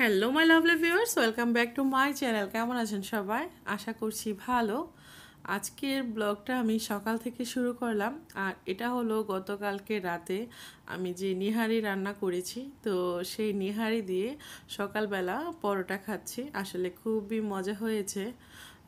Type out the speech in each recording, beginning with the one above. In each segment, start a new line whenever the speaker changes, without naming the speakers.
Hello my lovely viewers welcome back to my channel কেমন আছেন সবাই আশা করছি ভালো আজকের ব্লগটা আমি সকাল থেকে শুরু করলাম আর এটা হলো গতকালকে রাতে আমি যে নিহারি রান্না করেছি তো সেই নিহারি দিয়ে সকালবেলা পরোটা খাচ্ছি আসলে খুবই মজা হয়েছে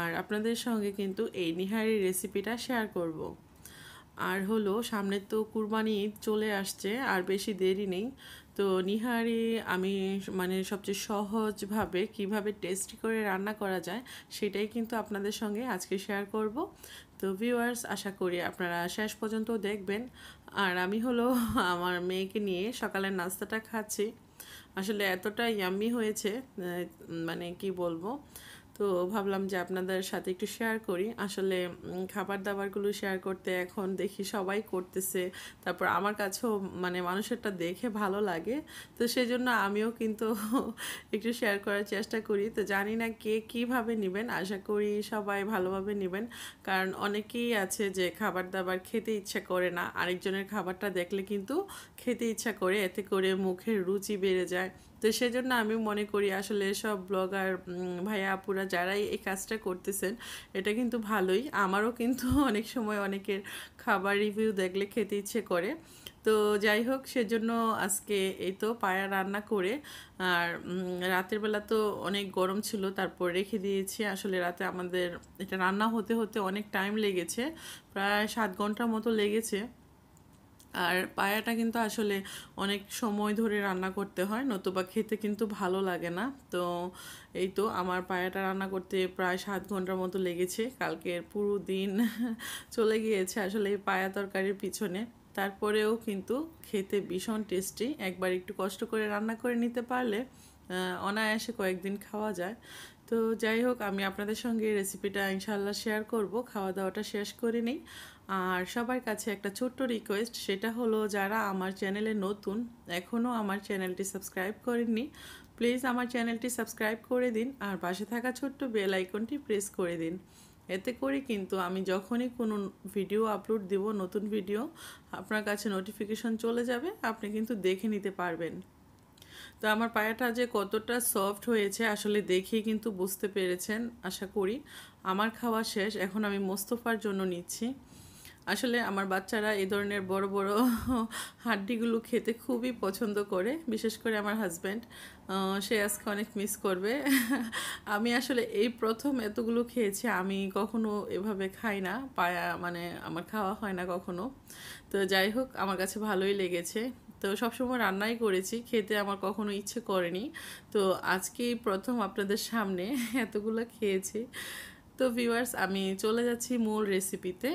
আর আপনাদের সঙ্গে কিন্তু এই নিহারি রেসিপিটা শেয়ার করব। আর হলো সামনে তো কুরবানি চলে আসছে আর বেশি দেরি নেই তো নিহারি আমি মানে সবচেয়ে সহজভাবে কিভাবে টেস্টি করে রান্না করা যায় সেটাই কিন্তু আপনাদের সঙ্গে আজকে শেয়ার করব তো ভিউয়ার্স আশা করি আপনারা শেষ পর্যন্ত দেখবেন আর আমি হলো আমার মেয়েকে নিয়ে সকালের নাস্তাটা খাচ্ছি আসলে এতটা ইয়াম্মি হয়েছে মানে কি বলবো তো ভাবলাম যে আপনাদের সাথে একটু শেয়ার করি আসলে খাবার দাবারগুলো শেয়ার করতে এখন দেখি সবাই করতেছে তারপর আমার কাছেও মানে মানুষেরটা দেখে ভালো লাগে তো সেই জন্য আমিও কিন্তু একটু শেয়ার করার চেষ্টা করি তো জানি না কে কীভাবে নেবেন আশা করি সবাই ভালোভাবে নেবেন কারণ অনেকেই আছে যে খাবার দাবার খেতে ইচ্ছা করে না আরেকজনের খাবারটা দেখলে কিন্তু খেতে ইচ্ছা করে এতে করে মুখের রুচি বেড়ে যায় তো সেজন্য আমি মনে করি আসলে সব ব্লগার ভাইয়া আপুরা যারাই এই কাজটা করতেছেন এটা কিন্তু ভালোই আমারও কিন্তু অনেক সময় অনেকের খাবার রিভিউ দেখলে খেতে ইচ্ছে করে তো যাই হোক সেজন্য আজকে এই তো পায়া রান্না করে আর রাতের বেলা তো অনেক গরম ছিল তারপর রেখে দিয়েছি আসলে রাতে আমাদের এটা রান্না হতে হতে অনেক টাইম লেগেছে প্রায় সাত ঘন্টার মতো লেগেছে আর পায়াটা কিন্তু আসলে অনেক সময় ধরে রান্না করতে হয় নতুবা খেতে কিন্তু ভালো লাগে না তো এই তো আমার পায়াটা রান্না করতে প্রায় সাত ঘন্টার মতো লেগেছে কালকের পুরো দিন চলে গিয়েছে আসলে এই পায়া তরকারির পিছনে তারপরেও কিন্তু খেতে ভীষণ টেস্টি একবার একটু কষ্ট করে রান্না করে নিতে পারলে অনায়াসে কয়েকদিন খাওয়া যায় তো যাই হোক আমি আপনাদের সঙ্গে রেসিপিটা ইনশাল্লাহ শেয়ার করব খাওয়া দাওয়াটা শেষ করে নিই আর সবার কাছে একটা ছোট্ট রিকোয়েস্ট সেটা হলো যারা আমার চ্যানেলে নতুন এখনও আমার চ্যানেলটি সাবস্ক্রাইব করেননি প্লিজ আমার চ্যানেলটি সাবস্ক্রাইব করে দিন আর পাশে থাকা ছোট্ট বেল আইকনটি প্রেস করে দিন এতে করে কিন্তু আমি যখনই কোনো ভিডিও আপলোড দিব নতুন ভিডিও আপনার কাছে নোটিফিকেশন চলে যাবে আপনি কিন্তু দেখে নিতে পারবেন তো আমার পায়াটা যে কতটা সফট হয়েছে আসলে দেখেই কিন্তু বুঝতে পেরেছেন আশা করি আমার খাওয়া শেষ এখন আমি মোস্তফার জন্য নিচ্ছি আসলে আমার বাচ্চারা এই ধরনের বড় বড় হাড্ডিগুলো খেতে খুবই পছন্দ করে বিশেষ করে আমার হাজব্যান্ড সে আজকে অনেক মিস করবে আমি আসলে এই প্রথম এতগুলো খেয়েছি আমি কখনো এভাবে খাই না পায়া মানে আমার খাওয়া হয় না কখনো তো যাই হোক আমার কাছে ভালোই লেগেছে তো সবসময় রান্নাই করেছি খেতে আমার কখনো ইচ্ছে করেনি তো আজকে প্রথম আপনাদের সামনে এতগুলো খেয়েছি তো ভিউয়ার্স আমি চলে যাচ্ছি মূল রেসিপিতে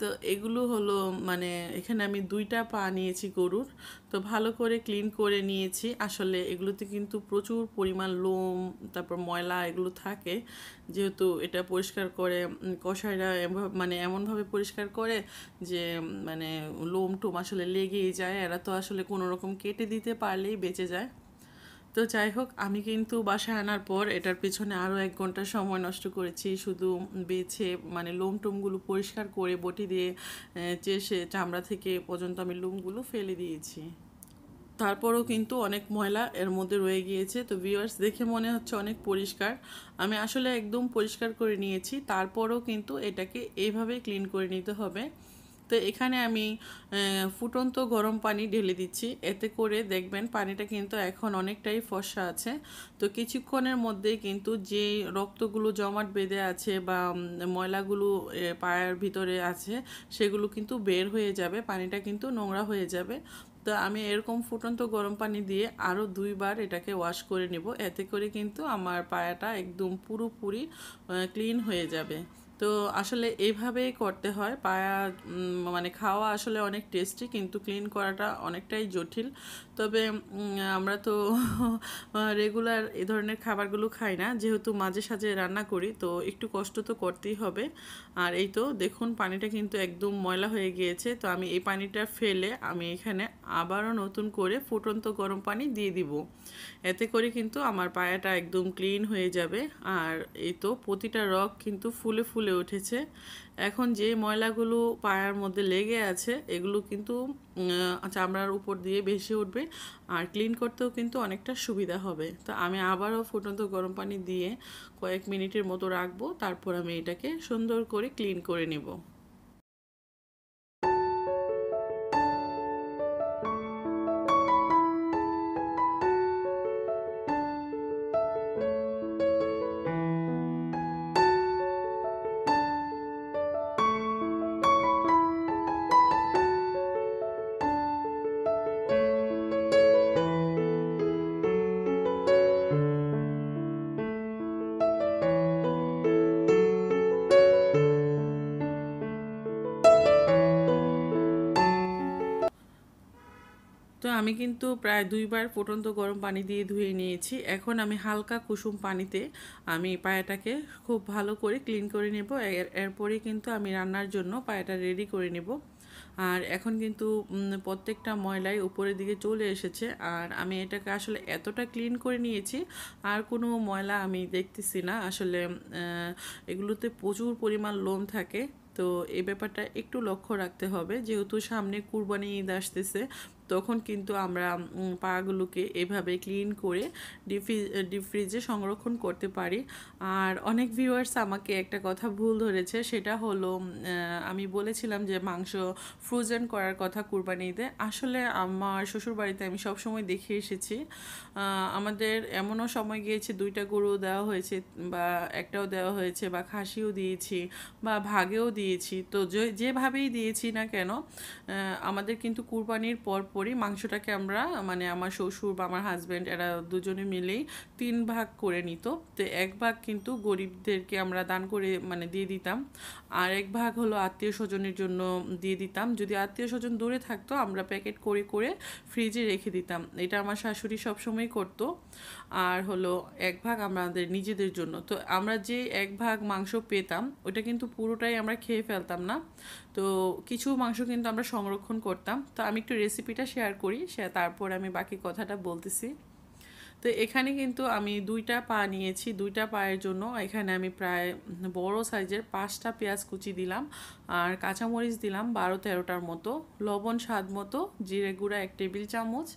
তো এগুলো হলো মানে এখানে আমি দুইটা পা নিয়েছি গরুর তো ভালো করে ক্লিন করে নিয়েছি আসলে এগুলোতে কিন্তু প্রচুর পরিমাণ লোম তারপর ময়লা এগুলো থাকে যেহেতু এটা পরিষ্কার করে কষাইরা মানে এমনভাবে পরিষ্কার করে যে মানে লোম টোম আসলে লেগেই যায় এরা তো আসলে কোনো রকম কেটে দিতে পারলেই বেঁচে যায় তো যাই হোক আমি কিন্তু বাসায় আনার পর এটার পিছনে আরও এক ঘন্টা সময় নষ্ট করেছি শুধু বেছে মানে লোম টোমগুলো পরিষ্কার করে বটি দিয়ে চেষে চামড়া থেকে পর্যন্ত আমি লোমগুলো ফেলে দিয়েছি তারপরও কিন্তু অনেক ময়লা এর মধ্যে রয়ে গিয়েছে তো ভিউয়ার্স দেখে মনে হচ্ছে অনেক পরিষ্কার আমি আসলে একদম পরিষ্কার করে নিয়েছি তারপরও কিন্তু এটাকে এইভাবে ক্লিন করে নিতে হবে তো এখানে আমি ফুটন্ত গরম পানি ঢেলে দিচ্ছি এতে করে দেখবেন পানিটা কিন্তু এখন অনেকটাই ফসা আছে তো কিছুক্ষণের মধ্যে কিন্তু যে রক্তগুলো জমাট বেঁধে আছে বা ময়লাগুলো পায়ের ভিতরে আছে সেগুলো কিন্তু বের হয়ে যাবে পানিটা কিন্তু নোংরা হয়ে যাবে তো আমি এরকম ফুটন্ত গরম পানি দিয়ে আরও দুইবার এটাকে ওয়াশ করে নেব এতে করে কিন্তু আমার পায়াটা একদম পুরোপুরি ক্লিন হয়ে যাবে তো আসলে এভাবেই করতে হয় পায়া মানে খাওয়া আসলে অনেক টেস্টি কিন্তু ক্লিন করাটা অনেকটাই জটিল তবে আমরা তো রেগুলার এ ধরনের খাবারগুলো খাই না যেহেতু মাঝে সাঝে রান্না করি তো একটু কষ্ট তো করতেই হবে আর এই তো দেখুন পানিটা কিন্তু একদম ময়লা হয়ে গিয়েছে তো আমি এই পানিটা ফেলে আমি এখানে আবারও নতুন করে ফুটন্ত গরম পানি দিয়ে দিব এতে করে কিন্তু আমার পায়াটা একদম ক্লিন হয়ে যাবে আর এই তো প্রতিটা রক কিন্তু ফুলে ফুলে ফুলে উঠেছে এখন যে ময়লাগুলো পায়ার মধ্যে লেগে আছে এগুলো কিন্তু চামড়ার উপর দিয়ে বেশি উঠবে আর ক্লিন করতেও কিন্তু অনেকটা সুবিধা হবে তো আমি আবারও ফুটন্ত গরম পানি দিয়ে কয়েক মিনিটের মতো রাখবো তারপর আমি এটাকে সুন্দর করে ক্লিন করে নেবো আমি কিন্তু প্রায় দুইবার ফুটন্ত গরম পানি দিয়ে ধুয়ে নিয়েছি এখন আমি হালকা কুসুম পানিতে আমি পায়াটাকে খুব ভালো করে ক্লিন করে নেব এর এরপরে কিন্তু আমি রান্নার জন্য পায়াটা রেডি করে নেব আর এখন কিন্তু প্রত্যেকটা ময়লাই উপরের দিকে চলে এসেছে আর আমি এটাকে আসলে এতটা ক্লিন করে নিয়েছি আর কোনো ময়লা আমি দেখতেছি না আসলে এগুলোতে প্রচুর পরিমাণ লোম থাকে তো এই ব্যাপারটা একটু লক্ষ্য রাখতে হবে যেহেতু সামনে কুরবানি ঈদ আসতেছে তখন কিন্তু আমরা পাড়াগুলোকে এভাবে ক্লিন করে ডিফ্রি ডিপ ফ্রিজে সংরক্ষণ করতে পারি আর অনেক ভিউয়ার্স আমাকে একটা কথা ভুল ধরেছে সেটা হলো আমি বলেছিলাম যে মাংস ফ্রোজেন করার কথা কুরবানিতে আসলে আমার শ্বশুরবাড়িতে আমি সবসময় দেখে এসেছি আমাদের এমনও সময় গিয়েছে দুইটা গরুও দেওয়া হয়েছে বা একটাও দেওয়া হয়েছে বা খাসিও দিয়েছি বা ভাগেও দিয়েছি তো যেভাবেই দিয়েছি না কেন আমাদের কিন্তু কুরবানির পর করি মাংসটাকে আমরা মানে আমার শ্বশুর বা আমার হাজব্যান্ড এরা দুজনে মিলেই তিন ভাগ করে নিত তো এক ভাগ কিন্তু গরিবদেরকে আমরা দান করে মানে দিয়ে দিতাম আর এক ভাগ হলো আত্মীয় স্বজনের জন্য দিয়ে দিতাম যদি আত্মীয় স্বজন দূরে থাকতো আমরা প্যাকেট করে করে ফ্রিজে রেখে দিতাম এটা আমার শাশুড়ি সবসময় করতো আর হলো এক ভাগ আমাদের নিজেদের জন্য তো আমরা যে এক ভাগ মাংস পেতাম ওটা কিন্তু পুরোটাই আমরা খেয়ে ফেলতাম না তো কিছু মাংস কিন্তু আমরা সংরক্ষণ করতাম তো আমি একটু রেসিপিটা শেয়ার করি সে তারপর আমি বাকি কথাটা বলতেছি তো এখানে কিন্তু আমি দুইটা পা নিয়েছি দুইটা পায়ের জন্য এখানে আমি প্রায় বড় সাইজের পাঁচটা পেঁয়াজ কুচি দিলাম আর কাঁচামরিচ দিলাম বারো তেরোটার মতো লবণ স্বাদ মতো জিরে গুঁড়া এক টেবিল চামচ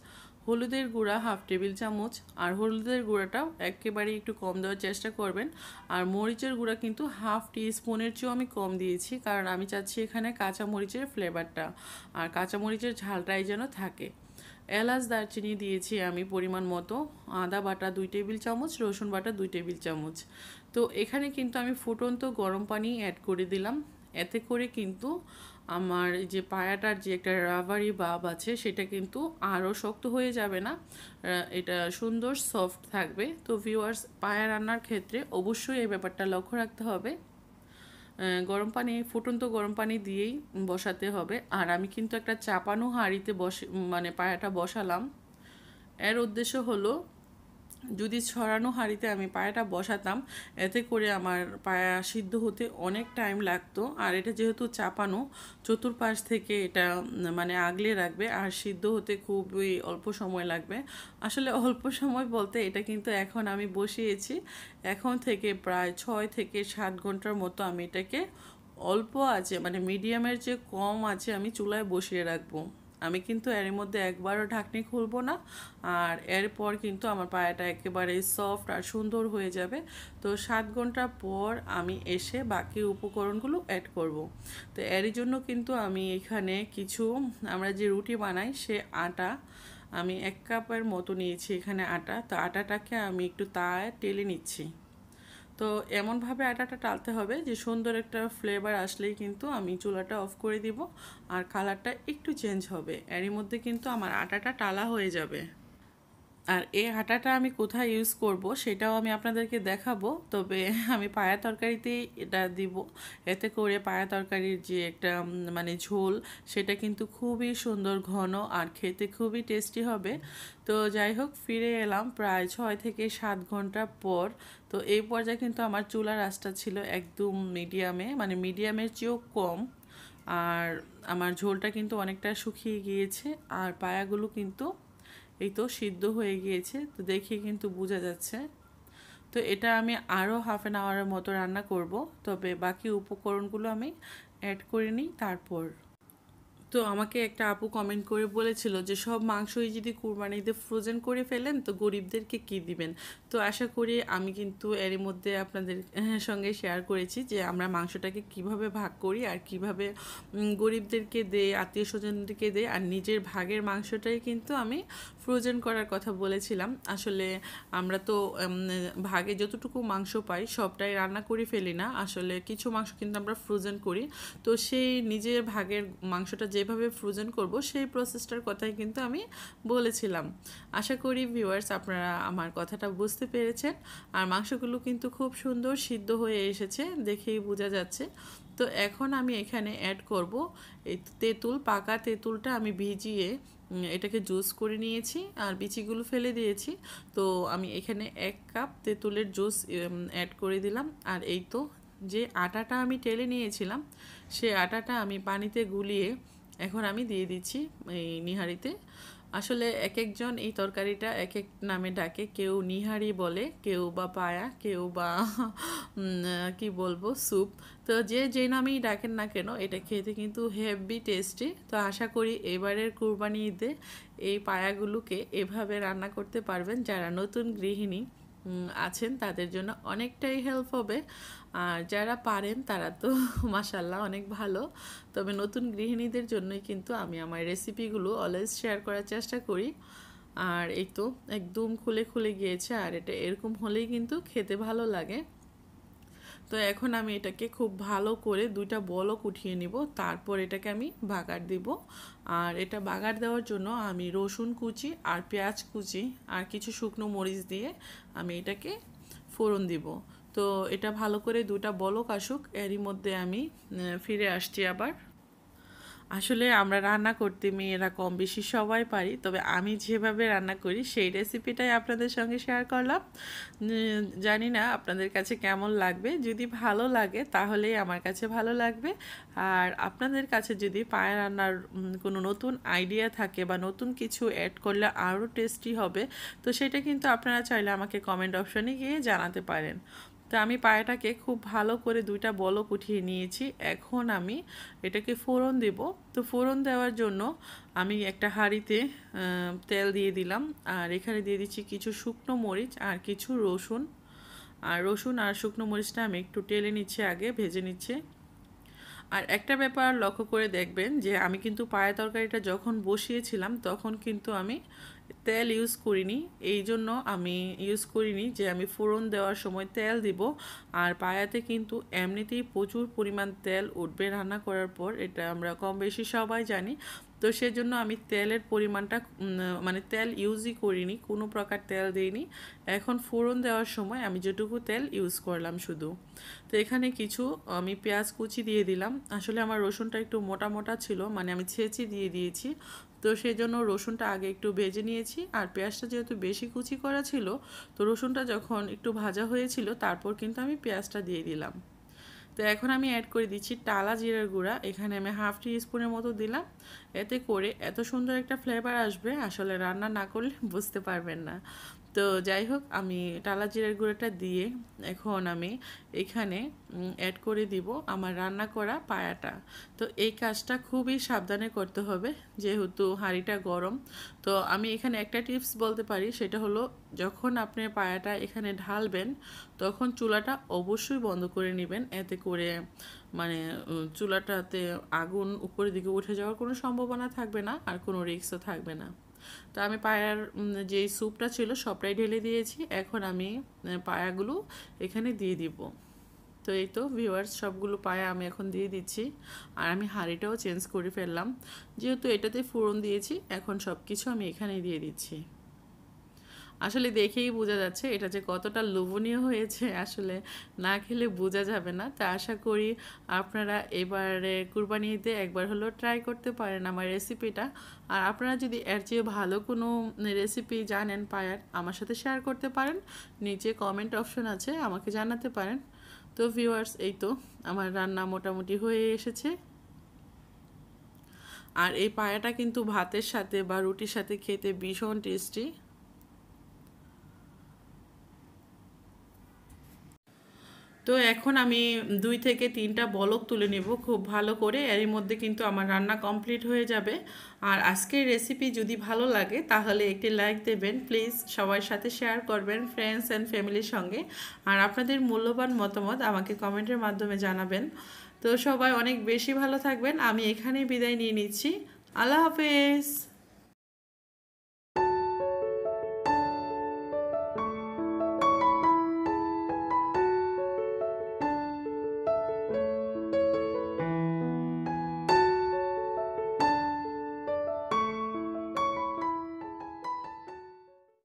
হলুদের গুঁড়া হাফ টেবিল চামচ আর হলুদের গুঁড়াটাও একেবারে একটু কম দেওয়ার চেষ্টা করবেন আর মরিচের গুঁড়া কিন্তু হাফ টি স্পুনের চেয়েও আমি কম দিয়েছি কারণ আমি চাচ্ছি এখানে কাঁচা মরিচের ফ্লেভারটা আর কাঁচা মরিচের ঝালটাই যেন থাকে এলাচ দারচিনি দিয়েছি আমি পরিমাণ মতো আদা বাটা দুই টেবিল চামচ রসুন বাটা দুই টেবিল চামচ তো এখানে কিন্তু আমি ফুটন্ত গরম পানি অ্যাড করে দিলাম এতে করে কিন্তু আমার যে পায়াটার যে একটা রাবারি বাব আছে সেটা কিন্তু আরও শক্ত হয়ে যাবে না এটা সুন্দর সফট থাকবে তো ভিউয়ার্স পায়া রান্নার ক্ষেত্রে অবশ্যই এই ব্যাপারটা লক্ষ্য রাখতে হবে গরম পানি ফুটন্ত গরম পানি দিয়েই বসাতে হবে আর আমি কিন্তু একটা চাপানো হাঁড়িতে বসে মানে পায়াটা বসালাম এর উদ্দেশ্য হলো যদি ছড়ানো হাঁড়িতে আমি পায়াটা বসাতাম এতে করে আমার পায়া সিদ্ধ হতে অনেক টাইম লাগতো আর এটা যেহেতু চাপানো চতুর্পাশ থেকে এটা মানে আগলে রাখবে আর সিদ্ধ হতে খুবই অল্প সময় লাগবে আসলে অল্প সময় বলতে এটা কিন্তু এখন আমি বসিয়েছি এখন থেকে প্রায় ছয় থেকে সাত ঘন্টার মতো আমি এটাকে অল্প আছে মানে মিডিয়ামের যে কম আছে আমি চুলায় বসিয়ে রাখবো আমি কিন্তু এর মধ্যে একবারও ঢাকনি খুলবো না আর এরপর কিন্তু আমার পায়াটা একেবারে সফট আর সুন্দর হয়ে যাবে তো সাত ঘন্টা পর আমি এসে বাকি উপকরণগুলো অ্যাড করব। তো এর জন্য কিন্তু আমি এখানে কিছু আমরা যে রুটি বানাই সে আটা আমি এক কাপের মতো নিয়েছি এখানে আটা তো আটাটাকে আমি একটু তায় টেলে নিচ্ছি তো এমনভাবে আটাটা টালতে হবে যে সুন্দর একটা ফ্লেভার আসলেই কিন্তু আমি চুলাটা অফ করে দিব আর কালারটা একটু চেঞ্জ হবে এরই মধ্যে কিন্তু আমার আটাটা টালা হয়ে যাবে আর এই আটাটা আমি কোথায় ইউজ করব সেটাও আমি আপনাদেরকে দেখাবো তবে আমি পায়া তরকারিতেই এটা দিব এতে করে পায়া তরকারির যে একটা মানে ঝোল সেটা কিন্তু খুবই সুন্দর ঘন আর খেতে খুবই টেস্টি হবে তো যাই হোক ফিরে এলাম প্রায় ছয় থেকে সাত ঘন্টা পর তো এই পর্যায়ে কিন্তু আমার চুলার রাস্তা ছিল একদম মিডিয়ামে মানে মিডিয়ামের চেয়েও কম আর আমার ঝোলটা কিন্তু অনেকটা শুকিয়ে গিয়েছে আর পায়াগুলো কিন্তু এই তো সিদ্ধ হয়ে গিয়েছে তো দেখে কিন্তু বোঝা যাচ্ছে তো এটা আমি আরও হাফ অ্যান আওয়ারের মতো রান্না করব তবে বাকি উপকরণগুলো আমি অ্যাড করে নিই তারপর তো আমাকে একটা আপু কমেন্ট করে বলেছিল যে সব মাংসই যদি কুরবানিতে ফ্রোজেন করে ফেলেন তো গরিবদেরকে কি দিবেন তো আশা করি আমি কিন্তু এরই মধ্যে আপনাদের হ্যাঁ, সঙ্গে শেয়ার করেছি যে আমরা মাংসটাকে কিভাবে ভাগ করি আর কিভাবে গরিবদেরকে দেয় আত্মীয় স্বজনদেরকে দেয় আর নিজের ভাগের মাংসটাই কিন্তু আমি ফ্রোজেন করার কথা বলেছিলাম আসলে আমরা তো ভাগে যতটুকু মাংস পাই সবটাই রান্না করে ফেলি না আসলে কিছু মাংস কিন্তু আমরা ফ্রোজেন করি তো সেই নিজের ভাগের মাংসটা যেভাবে ফ্রোজেন করব সেই প্রসেসটার কথাই কিন্তু আমি বলেছিলাম আশা করি ভিউয়ার্স আপনারা আমার কথাটা বুঝতে বুঝতে পেরেছেন আর মাংসগুলো কিন্তু খুব সুন্দর সিদ্ধ হয়ে এসেছে দেখেই বোঝা যাচ্ছে তো এখন আমি এখানে অ্যাড করব এই তেঁতুল পাকা তেঁতুলটা আমি ভিজিয়ে এটাকে জুস করে নিয়েছি আর বিচিগুলো ফেলে দিয়েছি তো আমি এখানে এক কাপ তেঁতুলের জুস অ্যাড করে দিলাম আর এই তো যে আটাটা আমি টেলে নিয়েছিলাম সে আটাটা আমি পানিতে গুলিয়ে এখন আমি দিয়ে দিচ্ছি এই নিহারিতে আসলে এক একজন এই তরকারিটা এক এক নামে ডাকে কেউ নিহারি বলে কেউ বা পায়া কেউ বা কি বলবো স্যুপ তো যে যে নামেই ডাকেন না কেন এটা খেতে কিন্তু হেভি টেস্টি তো আশা করি এবারের কুরবানি ঈদে এই পায়াগুলোকে এভাবে রান্না করতে পারবেন যারা নতুন গৃহিণী আছেন তাদের জন্য অনেকটাই হেল্প হবে আর যারা পারেন তারা তো মাসাল্লাহ অনেক ভালো তবে নতুন গৃহিণীদের জন্যই কিন্তু আমি আমার রেসিপিগুলো অলওয়েজ শেয়ার করার চেষ্টা করি আর এই তো একদম খুলে খুলে গিয়েছে আর এটা এরকম হলেই কিন্তু খেতে ভালো লাগে তো এখন আমি এটাকে খুব ভালো করে দুইটা বলক উঠিয়ে নিব তারপর এটাকে আমি বাগার দিব আর এটা বাগার দেওয়ার জন্য আমি রসুন কুচি আর পেঁয়াজ কুচি আর কিছু শুকনো মরিচ দিয়ে আমি এটাকে ফোড়ন দিব তো এটা ভালো করে দুটা বলক আসুক এরই মধ্যে আমি ফিরে আসছি আবার আসলে আমরা রান্না করতে মেয়েরা কম বেশি সবাই পারি তবে আমি যেভাবে রান্না করি সেই রেসিপিটাই আপনাদের সঙ্গে শেয়ার করলাম জানি না আপনাদের কাছে কেমন লাগবে যদি ভালো লাগে তাহলেই আমার কাছে ভালো লাগবে আর আপনাদের কাছে যদি পায়ে রান্নার কোনো নতুন আইডিয়া থাকে বা নতুন কিছু অ্যাড করলে আরও টেস্টি হবে তো সেটা কিন্তু আপনারা চাইলে আমাকে কমেন্ট অপশনে গিয়ে জানাতে পারেন তো আমি পায়াটাকে খুব ভালো করে দুইটা বলক উঠিয়ে নিয়েছি এখন আমি এটাকে ফোড়ন দেব তো ফোড়ন দেওয়ার জন্য আমি একটা হাঁড়িতে তেল দিয়ে দিলাম আর এখানে দিয়ে দিচ্ছি কিছু শুকনো মরিচ আর কিছু রসুন আর রসুন আর শুকনো মরিচটা আমি একটু টেলে নিচ্ছে আগে ভেজে নিচ্ছে আর একটা ব্যাপার লক্ষ্য করে দেখবেন যে আমি কিন্তু পায়া তরকারিটা যখন বসিয়েছিলাম তখন কিন্তু আমি তেল ইউজ করিনি এই জন্য আমি ইউজ করিনি যে আমি ফোড়ন দেওয়ার সময় তেল দিব আর পায়াতে কিন্তু এমনিতেই প্রচুর পরিমাণ তেল উঠবে রান্না করার পর এটা আমরা কম বেশি সবাই জানি তো সেজন্য আমি তেলের পরিমাণটা মানে তেল ইউজই করিনি কোনো প্রকার তেল দিইনি এখন ফোড়ন দেওয়ার সময় আমি যেটুকু তেল ইউজ করলাম শুধু তো এখানে কিছু আমি পেঁয়াজ কুচি দিয়ে দিলাম আসলে আমার রসুনটা একটু মোটা মোটা ছিল মানে আমি ছেঁচি দিয়ে দিয়েছি তো সেই জন্য রসুনটা আগে একটু ভেজে নিয়েছি আর পেঁয়াজটা যেহেতু বেশি কুচি করা ছিল তো রসুনটা যখন একটু ভাজা হয়েছিল তারপর কিন্তু আমি পেঁয়াজটা দিয়ে দিলাম তো এখন আমি অ্যাড করে দিচ্ছি টালা জিরার গুঁড়া এখানে আমি হাফ টি স্পুনের মতো দিলাম এতে করে এত সুন্দর একটা ফ্লেভার আসবে আসলে রান্না না করলে বুঝতে পারবেন না তো যাই হোক আমি টালা জিরার গুঁড়োটা দিয়ে এখন আমি এখানে অ্যাড করে দিব আমার রান্না করা পায়াটা তো এই কাজটা খুবই সাবধানে করতে হবে যেহেতু হাঁড়িটা গরম তো আমি এখানে একটা টিপস বলতে পারি সেটা হলো যখন আপনি পায়াটা এখানে ঢালবেন তখন চুলাটা অবশ্যই বন্ধ করে নেবেন এতে করে মানে চুলাটাতে আগুন উপরের দিকে উঠে যাওয়ার কোনো সম্ভাবনা থাকবে না আর কোনো রিক্সও থাকবে না তো আমি পায়ার যে স্যুপটা ছিল সবটাই ঢেলে দিয়েছি এখন আমি পায়াগুলো এখানে দিয়ে দিব তো এই তো ভিউয়ার্স সবগুলো পায়া আমি এখন দিয়ে দিচ্ছি আর আমি হাঁড়িটাও চেঞ্জ করে ফেললাম যেহেতু এটাতে ফোড়ন দিয়েছি এখন সব কিছু আমি এখানে দিয়ে দিচ্ছি আসলে দেখেই বোঝা যাচ্ছে এটা যে কতটা লোভনীয় হয়েছে আসলে না খেলে বোঝা যাবে না তা আশা করি আপনারা এবারে কুরবানি ঈদে একবার হলেও ট্রাই করতে পারেন আমার রেসিপিটা আর আপনারা যদি এর চেয়ে ভালো কোনো রেসিপি জানেন পায়ার আমার সাথে শেয়ার করতে পারেন নিচে কমেন্ট অপশন আছে আমাকে জানাতে পারেন তো ভিউয়ার্স এই তো আমার রান্না মোটামুটি হয়ে এসেছে আর এই পায়াটা কিন্তু ভাতের সাথে বা রুটির সাথে খেতে ভীষণ টেস্টি তো এখন আমি দুই থেকে তিনটা বলক তুলে নেব খুব ভালো করে এরই মধ্যে কিন্তু আমার রান্না কমপ্লিট হয়ে যাবে আর আজকের রেসিপি যদি ভালো লাগে তাহলে একটি লাইক দেবেন প্লিজ সবার সাথে শেয়ার করবেন ফ্রেন্ডস অ্যান্ড ফ্যামিলির সঙ্গে আর আপনাদের মূল্যবান মতামত আমাকে কমেন্টের মাধ্যমে জানাবেন তো সবাই অনেক বেশি ভালো থাকবেন আমি এখানেই বিদায় নিয়ে নিচ্ছি আল্লাহ হাফেজ